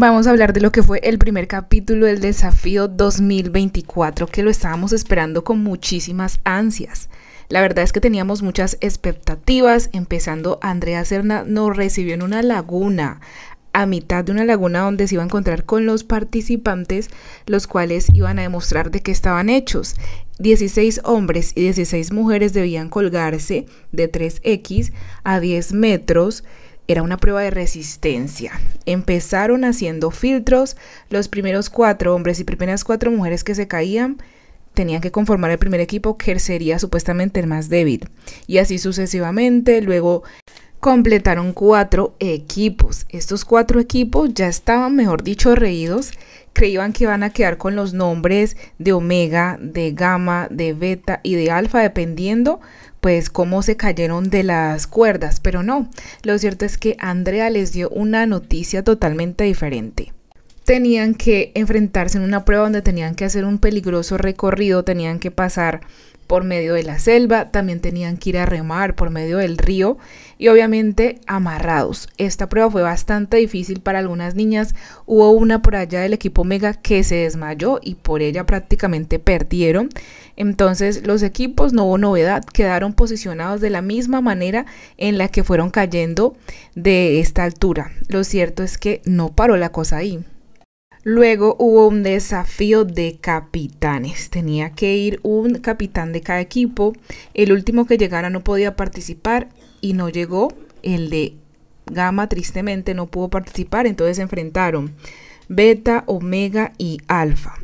Vamos a hablar de lo que fue el primer capítulo del desafío 2024, que lo estábamos esperando con muchísimas ansias. La verdad es que teníamos muchas expectativas, empezando Andrea Serna nos recibió en una laguna, a mitad de una laguna donde se iba a encontrar con los participantes, los cuales iban a demostrar de qué estaban hechos. 16 hombres y 16 mujeres debían colgarse de 3X a 10 metros era una prueba de resistencia. Empezaron haciendo filtros. Los primeros cuatro hombres y primeras cuatro mujeres que se caían tenían que conformar el primer equipo que sería supuestamente el más débil. Y así sucesivamente. Luego completaron cuatro equipos. Estos cuatro equipos ya estaban, mejor dicho, reídos. Creían que iban a quedar con los nombres de omega, de gamma, de beta y de alfa, dependiendo pues cómo se cayeron de las cuerdas. Pero no, lo cierto es que Andrea les dio una noticia totalmente diferente tenían que enfrentarse en una prueba donde tenían que hacer un peligroso recorrido, tenían que pasar por medio de la selva, también tenían que ir a remar por medio del río y obviamente amarrados. Esta prueba fue bastante difícil para algunas niñas. Hubo una por allá del equipo Mega que se desmayó y por ella prácticamente perdieron. Entonces los equipos, no hubo novedad, quedaron posicionados de la misma manera en la que fueron cayendo de esta altura. Lo cierto es que no paró la cosa ahí. Luego hubo un desafío de capitanes. Tenía que ir un capitán de cada equipo. El último que llegara no podía participar y no llegó. El de Gama, tristemente no pudo participar. Entonces se enfrentaron Beta, Omega y Alfa.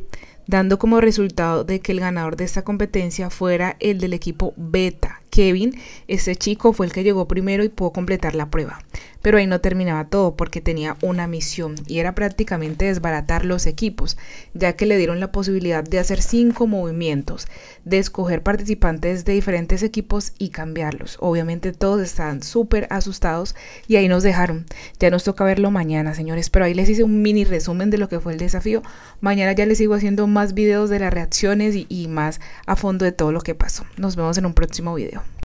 Dando como resultado de que el ganador de esta competencia fuera el del equipo Beta, Kevin, ese chico fue el que llegó primero y pudo completar la prueba. Pero ahí no terminaba todo porque tenía una misión y era prácticamente desbaratar los equipos, ya que le dieron la posibilidad de hacer cinco movimientos, de escoger participantes de diferentes equipos y cambiarlos. Obviamente todos estaban súper asustados y ahí nos dejaron. Ya nos toca verlo mañana, señores, pero ahí les hice un mini resumen de lo que fue el desafío. Mañana ya les sigo haciendo más videos de las reacciones y, y más a fondo de todo lo que pasó. Nos vemos en un próximo video.